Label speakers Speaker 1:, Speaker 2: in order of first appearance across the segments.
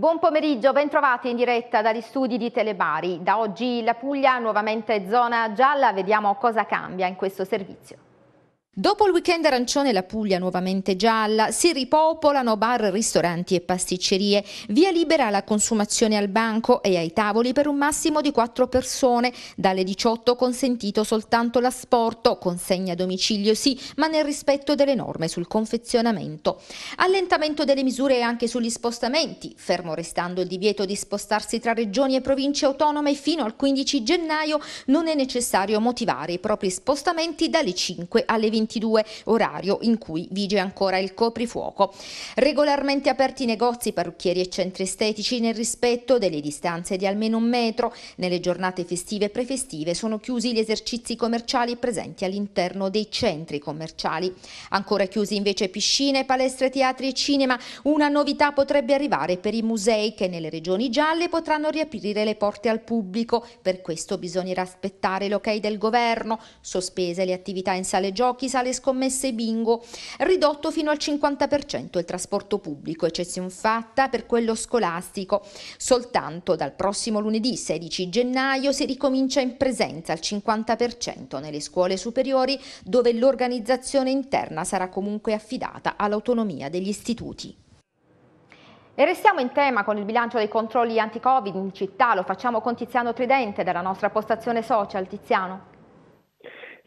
Speaker 1: Buon pomeriggio, ben trovati in diretta dagli studi di Telebari. Da oggi la Puglia, nuovamente zona gialla, vediamo cosa cambia in questo servizio. Dopo il weekend arancione la Puglia nuovamente gialla, si ripopolano bar, ristoranti e pasticcerie, via libera alla consumazione al banco e ai tavoli per un massimo di 4 persone, dalle 18 consentito soltanto l'asporto, consegna a domicilio sì, ma nel rispetto delle norme sul confezionamento. Allentamento delle misure anche sugli spostamenti, fermo restando il divieto di spostarsi tra regioni e province autonome fino al 15 gennaio, non è necessario motivare i propri spostamenti dalle 5 alle 20. 22, orario in cui vige ancora il coprifuoco. Regolarmente aperti i negozi, parrucchieri e centri estetici nel rispetto delle distanze di almeno un metro. Nelle giornate festive e prefestive sono chiusi gli esercizi commerciali presenti all'interno dei centri commerciali. Ancora chiusi invece piscine, palestre, teatri e cinema. Una novità potrebbe arrivare per i musei che nelle regioni gialle potranno riaprire le porte al pubblico. Per questo bisognerà aspettare l'ok del governo. Sospese le attività in sale giochi, accisa alle scommesse bingo, ridotto fino al 50% il trasporto pubblico, eccezione fatta per quello scolastico. Soltanto dal prossimo lunedì 16 gennaio si ricomincia in presenza al 50% nelle scuole superiori dove l'organizzazione interna sarà comunque affidata all'autonomia degli istituti. E restiamo in tema con il bilancio dei controlli anti-Covid in città, lo facciamo con Tiziano Tridente dalla nostra postazione social. Tiziano.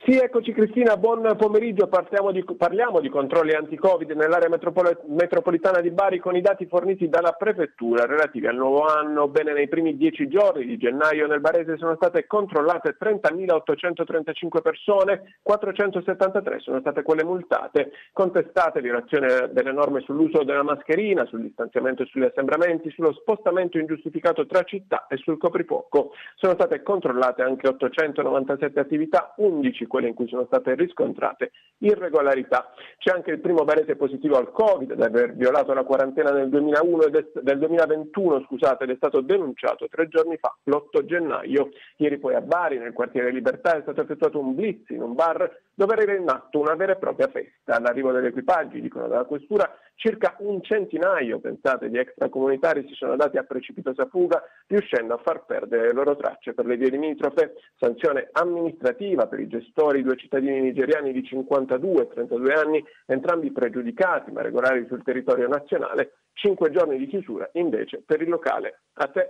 Speaker 2: Sì, eccoci Cristina, buon pomeriggio. Di, parliamo di controlli anti-Covid nell'area metropolitana di Bari con i dati forniti dalla Prefettura relativi al nuovo anno. Bene, nei primi dieci giorni di gennaio nel Barese sono state controllate 30.835 persone, 473 sono state quelle multate, contestate violazione delle norme sull'uso della mascherina, sul distanziamento e sugli assembramenti, sullo spostamento ingiustificato tra città e sul coprifuoco. Sono state controllate anche 897 attività, 11 quelle in cui sono state riscontrate irregolarità. C'è anche il primo paese positivo al Covid ad aver violato la quarantena nel 2001 ed è, del 2021 scusate, ed è stato denunciato tre giorni fa, l'8 gennaio. Ieri poi a Bari, nel quartiere Libertà, è stato effettuato un blitz in un bar dove era in atto una vera e propria festa. All'arrivo degli equipaggi, dicono dalla questura, circa un centinaio, pensate, di extracomunitari si sono dati a precipitosa fuga, riuscendo a far perdere le loro tracce per le vie limitrofe, sanzione amministrativa per i gestori, due cittadini nigeriani di 52 e 32 anni, entrambi pregiudicati ma regolari sul territorio nazionale, cinque giorni di chiusura invece per il locale. A te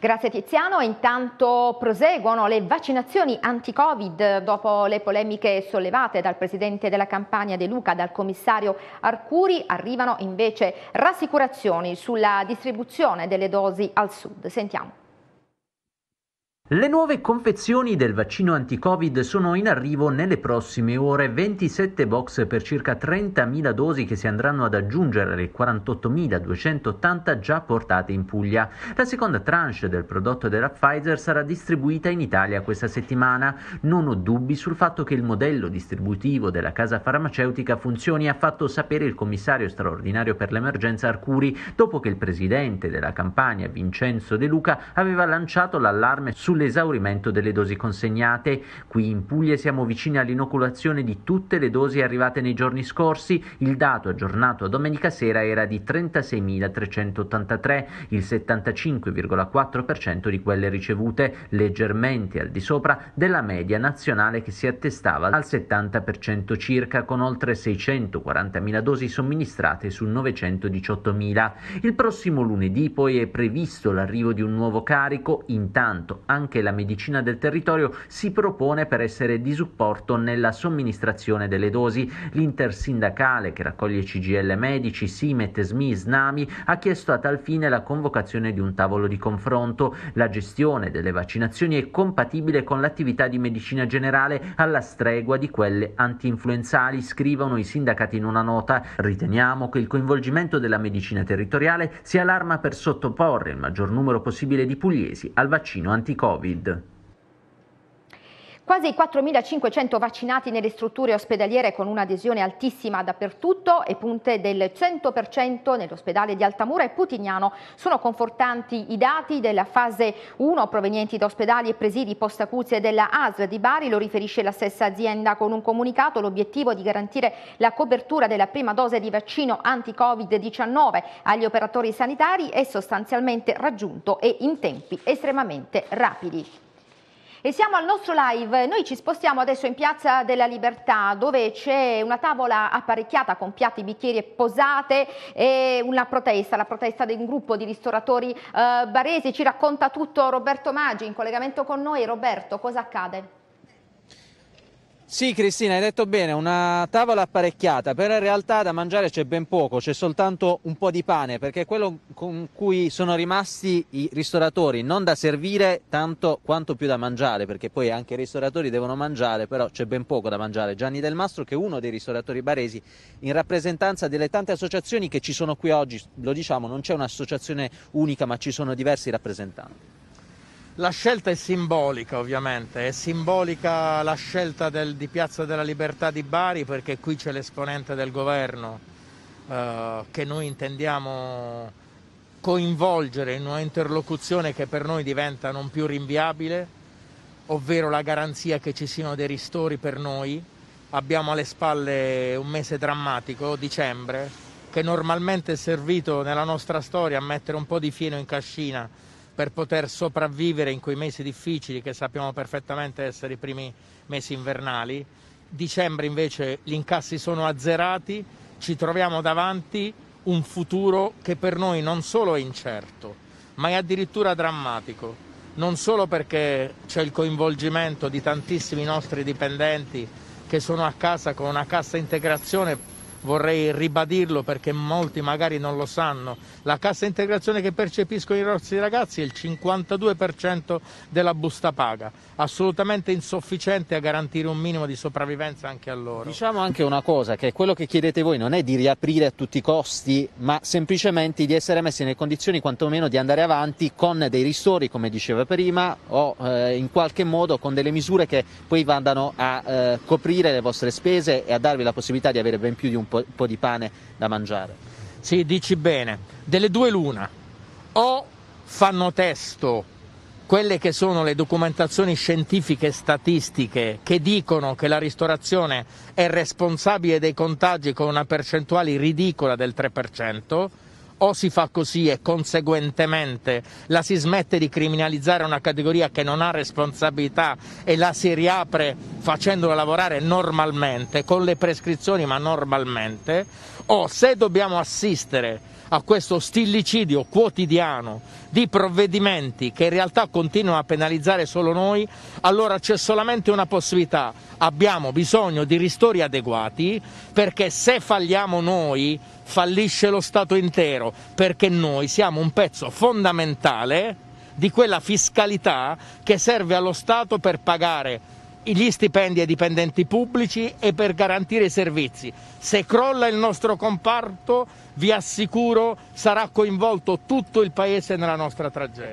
Speaker 1: Grazie Tiziano, intanto proseguono le vaccinazioni anti-Covid dopo le polemiche sollevate dal presidente della Campania De Luca, dal commissario Arcuri, arrivano invece rassicurazioni sulla distribuzione delle dosi al sud. Sentiamo.
Speaker 3: Le nuove confezioni del vaccino anti-Covid sono in arrivo nelle prossime ore, 27 box per circa 30.000 dosi che si andranno ad aggiungere alle 48.280 già portate in Puglia. La seconda tranche del prodotto della Pfizer sarà distribuita in Italia questa settimana. Non ho dubbi sul fatto che il modello distributivo della casa farmaceutica funzioni, ha fatto sapere il commissario straordinario per l'emergenza Arcuri, dopo che il presidente della campagna Vincenzo De Luca, aveva lanciato l'allarme su sull'esaurimento delle dosi consegnate. Qui in Puglia siamo vicini all'inoculazione di tutte le dosi arrivate nei giorni scorsi. Il dato aggiornato a domenica sera era di 36.383, il 75,4% di quelle ricevute, leggermente al di sopra della media nazionale che si attestava al 70% circa, con oltre 640.000 dosi somministrate su 918.000. Il prossimo lunedì poi è previsto l'arrivo di un nuovo carico, intanto anche anche la medicina del territorio si propone per essere di supporto nella somministrazione delle dosi. L'intersindacale, che raccoglie CGL Medici, Simet, SMI, SNAMI, ha chiesto a tal fine la convocazione di un tavolo di confronto. La gestione delle vaccinazioni è compatibile con l'attività di medicina generale alla stregua di quelle anti-influenzali, scrivono i sindacati in una nota. Riteniamo che il coinvolgimento della medicina territoriale sia l'arma per sottoporre il maggior numero possibile di pugliesi al vaccino anticorpo. Covid.
Speaker 1: Quasi 4.500 vaccinati nelle strutture ospedaliere con un'adesione altissima dappertutto e punte del 100% nell'ospedale di Altamura e Putignano. Sono confortanti i dati della fase 1 provenienti da ospedali e presidi post acuzie della ASL di Bari, lo riferisce la stessa azienda con un comunicato l'obiettivo di garantire la copertura della prima dose di vaccino anti-Covid-19 agli operatori sanitari è sostanzialmente raggiunto e in tempi estremamente rapidi. E siamo al nostro live, noi ci spostiamo adesso in Piazza della Libertà dove c'è una tavola apparecchiata con piatti, bicchieri e posate e una protesta, la protesta di un gruppo di ristoratori eh, baresi, ci racconta tutto Roberto Maggi in collegamento con noi. Roberto, cosa accade?
Speaker 3: Sì Cristina, hai detto bene, una tavola apparecchiata, però in realtà da mangiare c'è ben poco, c'è soltanto un po' di pane, perché è quello con cui sono rimasti i ristoratori, non da servire tanto quanto più da mangiare, perché poi anche i ristoratori devono mangiare, però c'è ben poco da mangiare. Gianni Del Mastro, che è uno dei ristoratori baresi, in rappresentanza delle tante associazioni che ci sono qui oggi, lo diciamo, non c'è un'associazione unica, ma ci sono diversi rappresentanti.
Speaker 4: La scelta è simbolica ovviamente, è simbolica la scelta del, di Piazza della Libertà di Bari perché qui c'è l'esponente del governo eh, che noi intendiamo coinvolgere in una interlocuzione che per noi diventa non più rinviabile, ovvero la garanzia che ci siano dei ristori per noi. Abbiamo alle spalle un mese drammatico, dicembre, che normalmente è servito nella nostra storia a mettere un po' di fieno in cascina per poter sopravvivere in quei mesi difficili che sappiamo perfettamente essere i primi mesi invernali. Dicembre invece gli incassi sono azzerati, ci troviamo davanti un futuro che per noi non solo è incerto, ma è addirittura drammatico, non solo perché c'è il coinvolgimento di tantissimi nostri dipendenti che sono a casa con una cassa integrazione vorrei ribadirlo perché molti magari non lo sanno, la cassa integrazione che percepiscono i nostri ragazzi è il 52% della busta paga, assolutamente insufficiente a garantire un minimo di sopravvivenza anche a loro.
Speaker 3: Diciamo anche una cosa, che quello che chiedete voi non è di riaprire a tutti i costi, ma semplicemente di essere messi nelle condizioni quantomeno di andare avanti con dei ristori, come diceva prima, o eh, in qualche modo con delle misure che poi vadano a eh, coprire le vostre spese e a darvi la possibilità di avere ben più di un po', po' di pane da mangiare. Sì, dici bene, delle due l'una,
Speaker 4: o fanno testo quelle che sono le documentazioni scientifiche e statistiche che dicono che la ristorazione è responsabile dei contagi con una percentuale ridicola del 3%, o si fa così e conseguentemente la si smette di criminalizzare una categoria che non ha responsabilità e la si riapre facendola lavorare normalmente, con le prescrizioni ma normalmente, o se dobbiamo assistere a questo stillicidio quotidiano di provvedimenti che in realtà continuano a penalizzare solo noi, allora c'è solamente una possibilità, abbiamo bisogno di ristori adeguati perché se falliamo noi fallisce lo Stato intero, perché noi siamo un pezzo fondamentale di quella fiscalità che serve allo Stato per pagare gli stipendi ai dipendenti pubblici e per garantire i servizi. Se crolla il nostro comparto, vi assicuro, sarà coinvolto tutto il Paese nella nostra tragedia.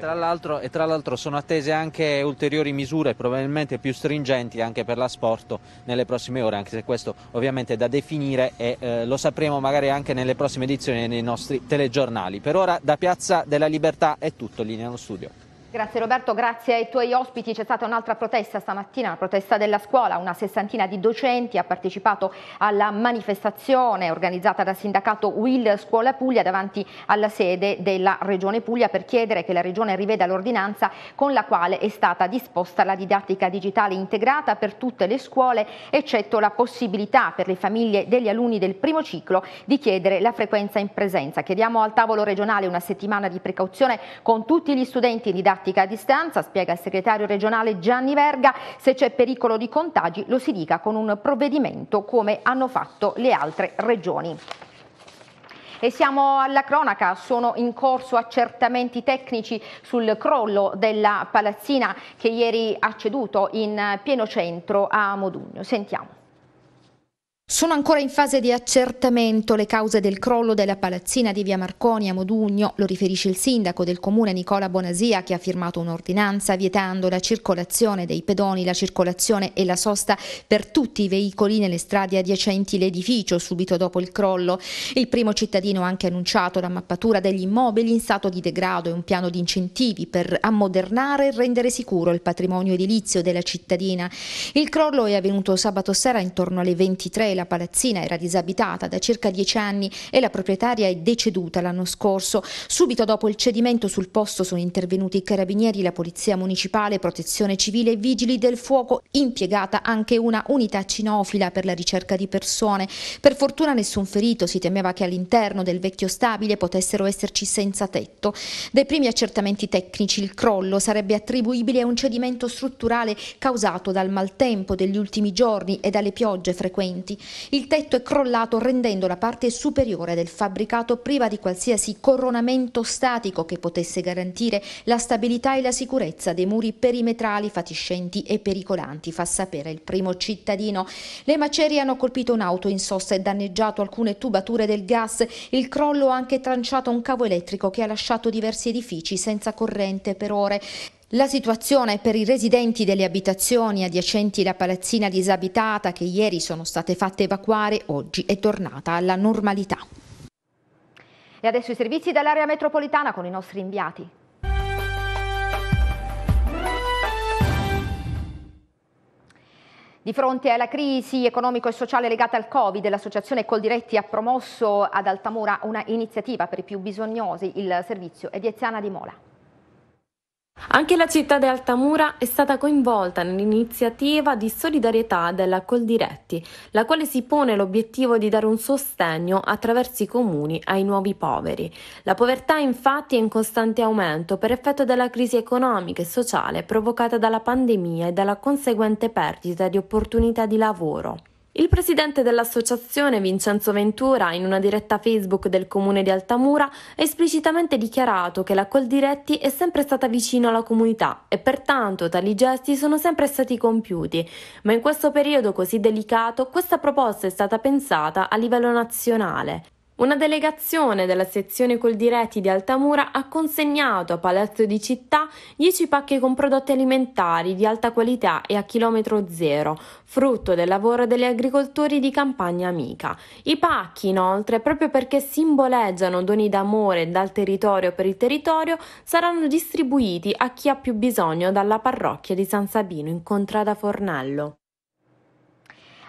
Speaker 3: E tra l'altro, sono attese anche ulteriori misure, probabilmente più stringenti anche per l'asporto nelle prossime ore, anche se questo ovviamente è da definire e eh, lo sapremo magari anche nelle prossime edizioni e nei nostri telegiornali. Per ora da Piazza della Libertà è tutto, linea allo studio.
Speaker 1: Grazie Roberto, grazie ai tuoi ospiti. C'è stata un'altra protesta stamattina, la protesta della scuola. Una sessantina di docenti ha partecipato alla manifestazione organizzata dal sindacato Will Scuola Puglia davanti alla sede della Regione Puglia per chiedere che la Regione riveda l'ordinanza con la quale è stata disposta la didattica digitale integrata per tutte le scuole, eccetto la possibilità per le famiglie degli alunni del primo ciclo di chiedere la frequenza in presenza. Chiediamo al tavolo regionale una settimana di precauzione con tutti gli studenti didattici didattica a distanza, spiega il segretario regionale Gianni Verga, se c'è pericolo di contagi lo si dica con un provvedimento come hanno fatto le altre regioni. E siamo alla cronaca, sono in corso accertamenti tecnici sul crollo della palazzina che ieri ha ceduto in pieno centro a Modugno. Sentiamo. Sono ancora in fase di accertamento le cause del crollo della palazzina di via Marconi a Modugno, lo riferisce il sindaco del comune Nicola Bonasia che ha firmato un'ordinanza vietando la circolazione dei pedoni, la circolazione e la sosta per tutti i veicoli nelle strade adiacenti l'edificio subito dopo il crollo. Il primo cittadino ha anche annunciato la mappatura degli immobili in stato di degrado e un piano di incentivi per ammodernare e rendere sicuro il patrimonio edilizio della cittadina. Il crollo è avvenuto sabato sera intorno alle 23 la palazzina era disabitata da circa dieci anni e la proprietaria è deceduta l'anno scorso. Subito dopo il cedimento sul posto sono intervenuti i carabinieri, la polizia municipale, protezione civile e vigili del fuoco, impiegata anche una unità cinofila per la ricerca di persone. Per fortuna nessun ferito, si temeva che all'interno del vecchio stabile potessero esserci senza tetto. Dai primi accertamenti tecnici il crollo sarebbe attribuibile a un cedimento strutturale causato dal maltempo degli ultimi giorni e dalle piogge frequenti. Il tetto è crollato rendendo la parte superiore del fabbricato priva di qualsiasi coronamento statico che potesse garantire la stabilità e la sicurezza dei muri perimetrali fatiscenti e pericolanti, fa sapere il primo cittadino. Le macerie hanno colpito un'auto in sosta e danneggiato alcune tubature del gas. Il crollo ha anche tranciato un cavo elettrico che ha lasciato diversi edifici senza corrente per ore. La situazione per i residenti delle abitazioni adiacenti alla palazzina disabitata che ieri sono state fatte evacuare oggi è tornata alla normalità. E adesso i servizi dall'area metropolitana con i nostri inviati. Di fronte alla crisi economico e sociale legata al Covid, l'associazione Coldiretti ha promosso ad Altamura una iniziativa per i più bisognosi, il servizio Eviziana di Mola.
Speaker 5: Anche la città di Altamura è stata coinvolta nell'iniziativa di solidarietà della Coldiretti, la quale si pone l'obiettivo di dare un sostegno attraverso i comuni ai nuovi poveri. La povertà infatti è in costante aumento per effetto della crisi economica e sociale provocata dalla pandemia e dalla conseguente perdita di opportunità di lavoro. Il presidente dell'associazione Vincenzo Ventura, in una diretta Facebook del comune di Altamura, ha esplicitamente dichiarato che la Coldiretti è sempre stata vicino alla comunità e pertanto tali gesti sono sempre stati compiuti, ma in questo periodo così delicato questa proposta è stata pensata a livello nazionale. Una delegazione della sezione Coldiretti di Altamura ha consegnato a Palazzo di Città 10 pacche con prodotti alimentari di alta qualità e a chilometro zero, frutto del lavoro degli agricoltori di Campagna Amica. I pacchi, inoltre, proprio perché simboleggiano doni d'amore dal territorio per il territorio, saranno distribuiti a chi ha più bisogno dalla parrocchia di San Sabino in Contrada Fornello.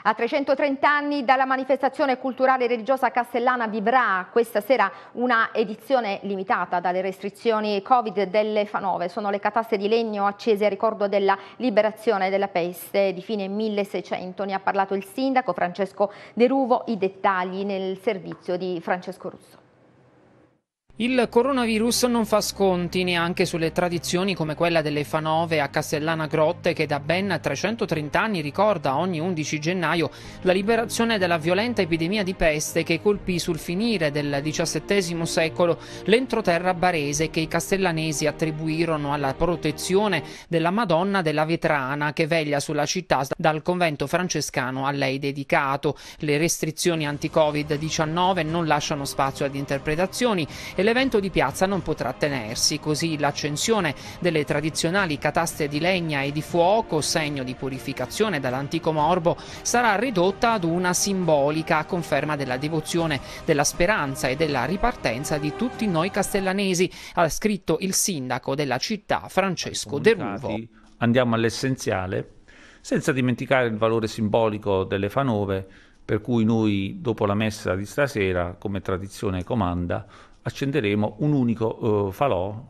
Speaker 1: A 330 anni dalla manifestazione culturale e religiosa castellana vivrà questa sera una edizione limitata dalle restrizioni Covid delle Fanove. Sono le cataste di legno accese a ricordo della liberazione della peste di fine 1600. Ne ha parlato il sindaco Francesco De i dettagli nel servizio di Francesco Russo.
Speaker 3: Il coronavirus non fa sconti neanche sulle tradizioni come quella delle fanove a Castellana Grotte che da ben 330 anni ricorda ogni 11 gennaio la liberazione della violenta epidemia di peste che colpì sul finire del XVII secolo l'entroterra barese che i castellanesi attribuirono alla protezione della Madonna della Vetrana che veglia sulla città dal convento francescano a lei dedicato. Le restrizioni anti-Covid-19 non lasciano spazio ad interpretazioni e le l'evento di piazza non potrà tenersi, così l'accensione delle tradizionali cataste di legna e di fuoco, segno di purificazione dall'antico morbo, sarà ridotta ad una simbolica conferma della devozione, della speranza e della ripartenza di tutti noi castellanesi, ha scritto il sindaco della città Francesco De Ruvo. Andiamo all'essenziale, senza dimenticare il valore simbolico delle fanove, per cui noi dopo la messa di stasera, come tradizione comanda, accenderemo un unico eh, falò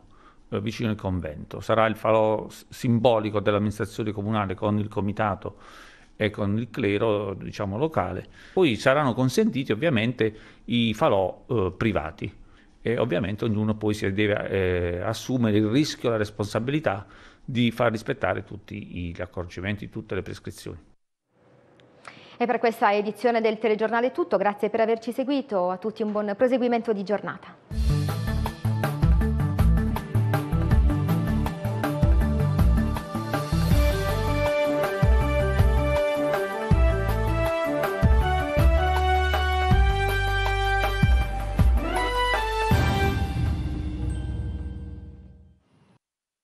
Speaker 3: eh, vicino al convento. Sarà il falò simbolico dell'amministrazione comunale con il comitato e con il clero diciamo, locale. Poi saranno consentiti ovviamente i falò eh, privati e ovviamente ognuno poi si deve eh, assumere il rischio e la responsabilità di far rispettare tutti gli accorgimenti, tutte
Speaker 2: le prescrizioni.
Speaker 1: E per questa edizione del telegiornale è tutto, grazie per averci seguito, a tutti un buon proseguimento di giornata.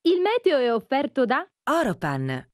Speaker 5: Il meteo è offerto da Oropan.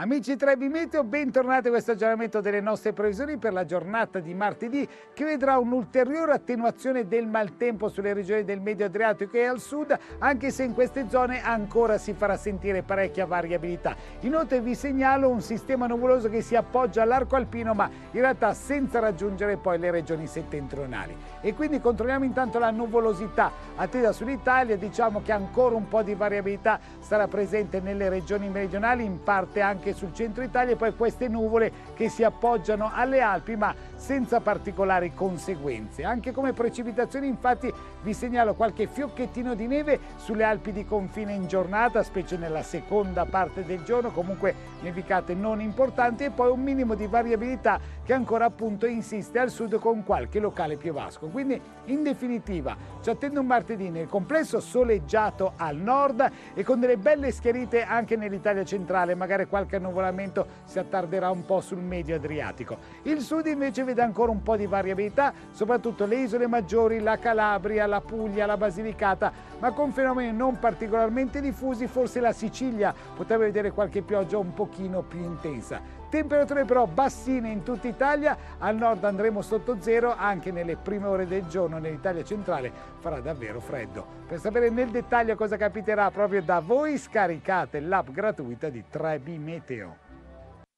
Speaker 6: Amici 3B Meteo, bentornati a questo aggiornamento delle nostre previsioni per la giornata di martedì che vedrà un'ulteriore attenuazione del maltempo sulle regioni del Medio Adriatico e al sud, anche se in queste zone ancora si farà sentire parecchia variabilità. Inoltre vi segnalo un sistema nuvoloso che si appoggia all'arco alpino ma in realtà senza raggiungere poi le regioni settentrionali. E quindi controlliamo intanto la nuvolosità attesa sull'Italia, diciamo che ancora un po' di variabilità sarà presente nelle regioni meridionali, in parte anche anche sul centro Italia e poi queste nuvole che si appoggiano alle Alpi ma senza particolari conseguenze. Anche come precipitazioni infatti vi segnalo qualche fiocchettino di neve sulle Alpi di confine in giornata, specie nella seconda parte del giorno, comunque nevicate non importanti e poi un minimo di variabilità che ancora appunto insiste al sud con qualche locale piovasco. Quindi in definitiva ci attende un martedì nel complesso soleggiato al nord e con delle belle schiarite anche nell'Italia centrale, magari qualche qualche annuvolamento si attarderà un po' sul medio Adriatico. Il sud invece vede ancora un po' di variabilità, soprattutto le isole maggiori, la Calabria, la Puglia, la Basilicata, ma con fenomeni non particolarmente diffusi, forse la Sicilia potrebbe vedere qualche pioggia un pochino più intensa. Temperature però bassine in tutta Italia, al nord andremo sotto zero anche nelle prime ore del giorno, nell'Italia centrale farà davvero freddo. Per sapere nel dettaglio cosa capiterà proprio da voi scaricate l'app gratuita di Trebi Meteo.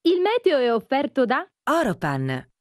Speaker 5: Il meteo è offerto da
Speaker 6: Oropan